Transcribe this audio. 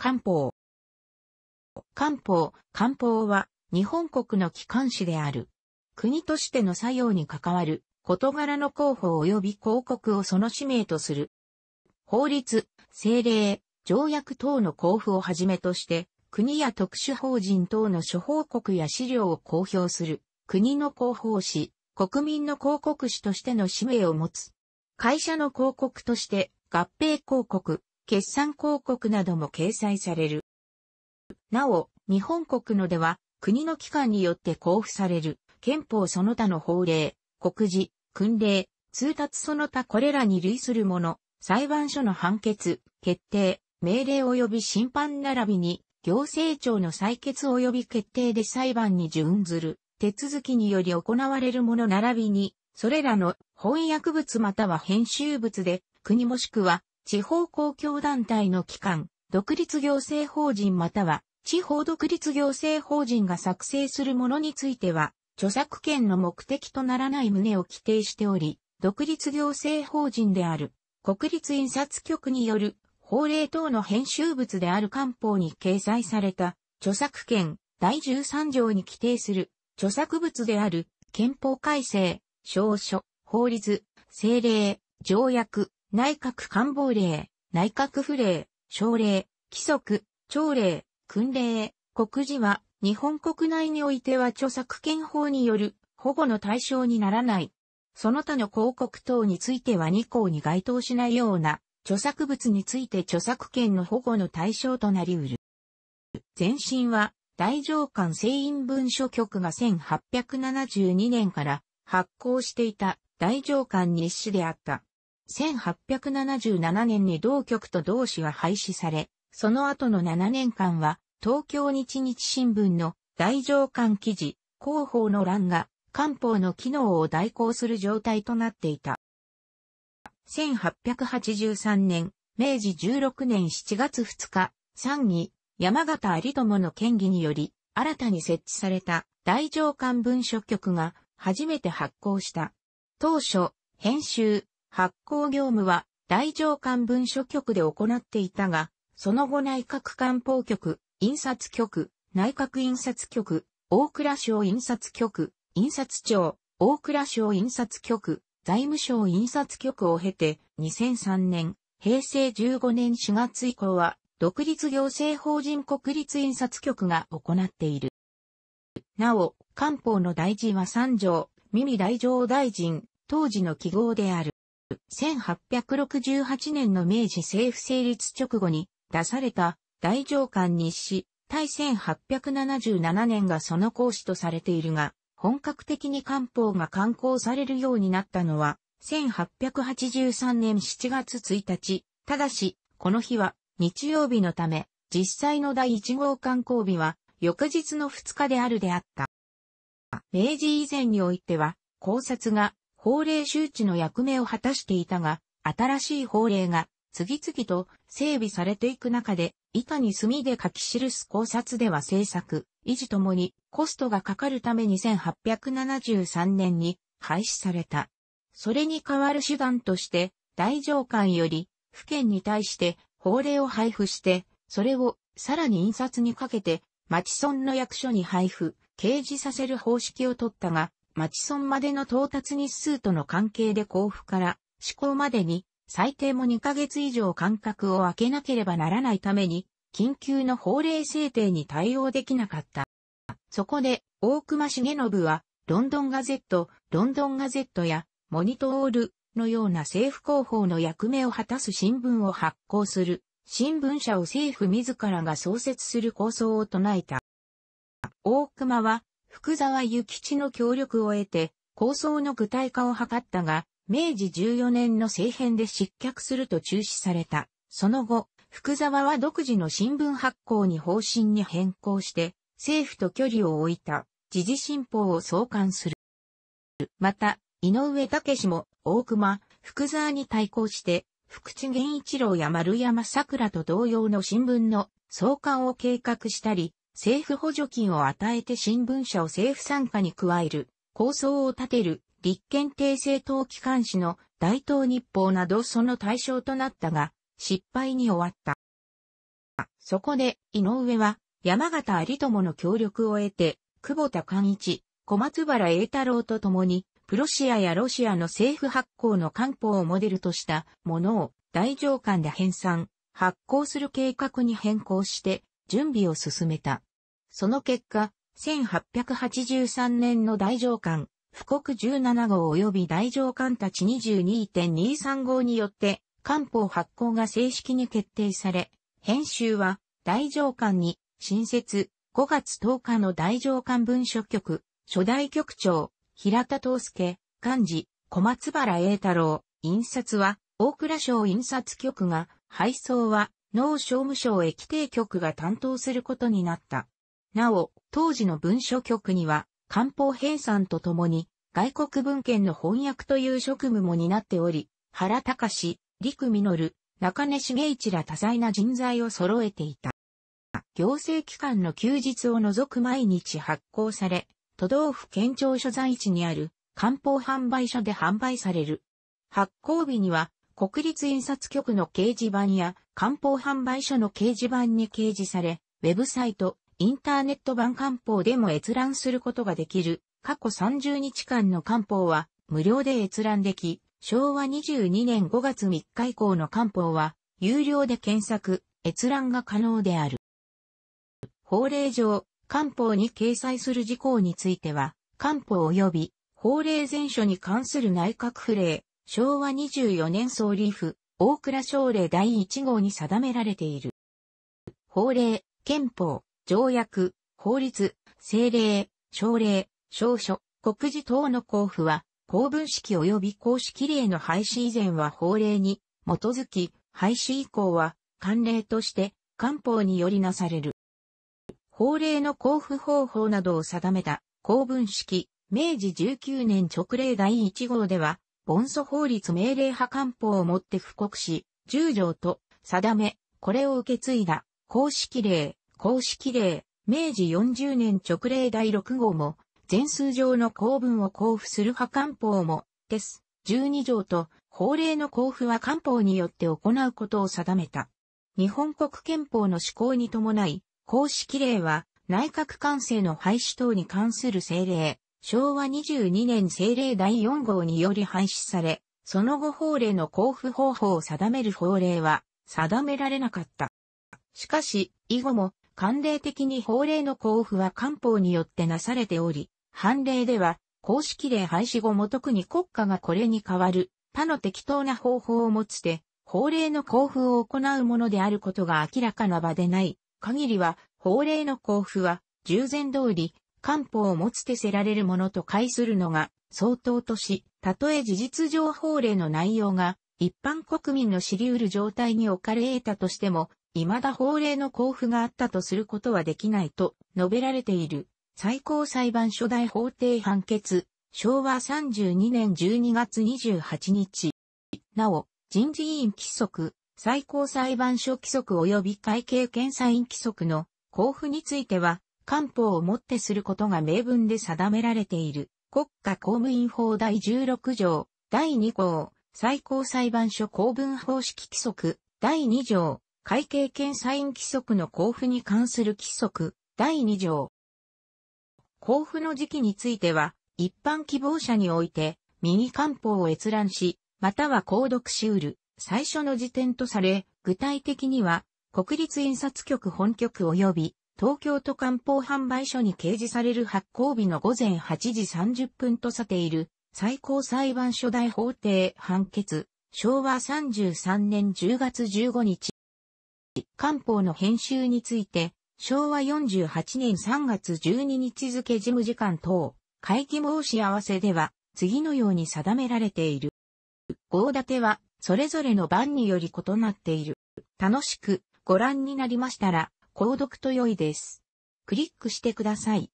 漢方。漢方、漢方は日本国の機関紙である。国としての作用に関わる事柄の広報及び広告をその使命とする。法律、政令、条約等の交付をはじめとして、国や特殊法人等の諸報告や資料を公表する、国の広報誌、国民の広告誌としての使命を持つ。会社の広告として、合併広告、決算広告なども掲載される。なお、日本国のでは、国の機関によって交付される、憲法その他の法令、告示、訓令、通達その他これらに類するもの、裁判所の判決、決定、命令及び審判並びに、行政庁の採決及び決定で裁判に準ずる、手続きにより行われるもの並びに、それらの翻訳物または編集物で、国もしくは地方公共団体の機関、独立行政法人または、地方独立行政法人が作成するものについては、著作権の目的とならない旨を規定しており、独立行政法人である、国立印刷局による法令等の編集物である官報に掲載された、著作権第13条に規定する、著作物である、憲法改正、証書、法律、政令、条約、内閣官房令、内閣府令、省令、規則、朝令、訓令、国事は、日本国内においては著作権法による保護の対象にならない。その他の広告等については2項に該当しないような著作物について著作権の保護の対象となり得る。前身は大上官聖印文書局が1872年から発行していた大上官日誌であった。1877年に同局と同志は廃止され、その後の7年間は、東京日日新聞の大上官記事、広報の欄が、官報の機能を代行する状態となっていた。1883年、明治16年7月2日、3議、山形有友の県議により、新たに設置された大上官文書局が初めて発行した。当初、編集、発行業務は大上官文書局で行っていたが、その後内閣官報局、印刷局、内閣印刷局、大蔵省印刷局、印刷庁、大蔵省印刷局、財務省印刷局を経て、2003年、平成15年4月以降は、独立行政法人国立印刷局が行っている。なお、官報の大臣は三条、耳大上大臣、当時の記号である。1868年の明治政府成立直後に出された大上官日誌、対1877年がその講師とされているが、本格的に官報が刊行されるようになったのは、1883年7月1日、ただし、この日は日曜日のため、実際の第1号刊行日は翌日の2日であるであった。明治以前においては、考察が法令周知の役目を果たしていたが、新しい法令が次々と整備されていく中で、板に墨で書き記す考察では制作、維持ともにコストがかかるため1873年に廃止された。それに代わる手段として、大上官より、府県に対して法令を配布して、それをさらに印刷にかけて、町村の役所に配布、掲示させる方式を取ったが、町村までの到達日数との関係で交付から施行までに最低も2ヶ月以上間隔を空けなければならないために緊急の法令制定に対応できなかった。そこで大隈重信はロンドンガゼット、ロンドンガゼットやモニトールのような政府広報の役目を果たす新聞を発行する新聞社を政府自らが創設する構想を唱えた。大隈は福沢諭吉の協力を得て、構想の具体化を図ったが、明治14年の政変で失脚すると中止された。その後、福沢は独自の新聞発行に方針に変更して、政府と距離を置いた、時事新報を創刊する。また、井上武も、大熊、福沢に対抗して、福地源一郎や丸山桜と同様の新聞の創刊を計画したり、政府補助金を与えて新聞社を政府参加に加える、構想を立てる、立憲帝政党機関紙の大東日報などその対象となったが、失敗に終わった。そこで、井上は、山形有友の協力を得て、久保田寛一、小松原栄太郎と共に、プロシアやロシアの政府発行の官報をモデルとしたものを大上官で編纂、発行する計画に変更して準備を進めた。その結果、1883年の大上官、富国17号及び大上官たち22.23号によって、官報発行が正式に決定され、編集は大上官に新設5月10日の大上官文書局、初代局長、平田東介、幹事、小松原栄太郎、印刷は大倉省印刷局が、配送は農商務省駅定局が担当することになった。なお、当時の文書局には、官報編纂とともに、外国文献の翻訳という職務も担っており、原隆、陸実、中根茂一ら多彩な人材を揃えていた。行政機関の休日を除く毎日発行され、都道府県庁所在地にある官報販売所で販売される。発行日には国立印刷局の掲示板や官報販売所の掲示板に掲示され、ウェブサイト、インターネット版官報でも閲覧することができる。過去30日間の官報は無料で閲覧でき、昭和22年5月3日以降の官報は有料で検索、閲覧が可能である。法令上、官報に掲載する事項については、官報及び法令全書に関する内閣府令、昭和24年総理府、大倉省令第1号に定められている。法令、憲法、条約、法律、政令、省令、証書、国事等の交付は、公文式及び公式例の廃止以前は法令に基づき、廃止以降は慣例として官報によりなされる。法令の交付方法などを定めた公文式、明治19年直令第1号では、盆祖法律命令派官報をもって布告し、10条と定め、これを受け継いだ公式例、公式令、明治40年直令第6号も、全数上の公文を交付する派官法も、です。12条と、法令の交付は官法によって行うことを定めた。日本国憲法の施行に伴い、公式令は、内閣官制の廃止等に関する政令、昭和22年政令第4号により廃止され、その後法令の交付方法を定める法令は定められなかった。しかし、以後も慣例的に法令の交付は官報によってなされており、判例では、公式令廃止後も特に国家がこれに代わる、他の適当な方法を持つて、法令の交付を行うものであることが明らかな場でない、限りは、法令の交付は、従前通り、官報を持つてせられるものと解するのが、相当とし、たとえ事実上法令の内容が、一般国民の知り得る状態に置かれ得たとしても、未だ法令の交付があったとすることはできないと述べられている最高裁判所大法廷判決、昭和32年12月28日。なお、人事委員規則、最高裁判所規則及び会計検査院規則の交付については、官報をもってすることが明文で定められている。国家公務員法第16条、第2項、最高裁判所公文方式規則、第2条、会計検査院規則の交付に関する規則第2条。交付の時期については、一般希望者において、右官報を閲覧し、または購読し得る、最初の時点とされ、具体的には、国立印刷局本局及び、東京都官報販売所に掲示される発行日の午前8時30分とさている、最高裁判所大法廷判決、昭和33年10月15日、官報の編集について、昭和48年3月12日付事務次官等、会議申し合わせでは、次のように定められている。合立ては、それぞれの番により異なっている。楽しくご覧になりましたら、購読と良いです。クリックしてください。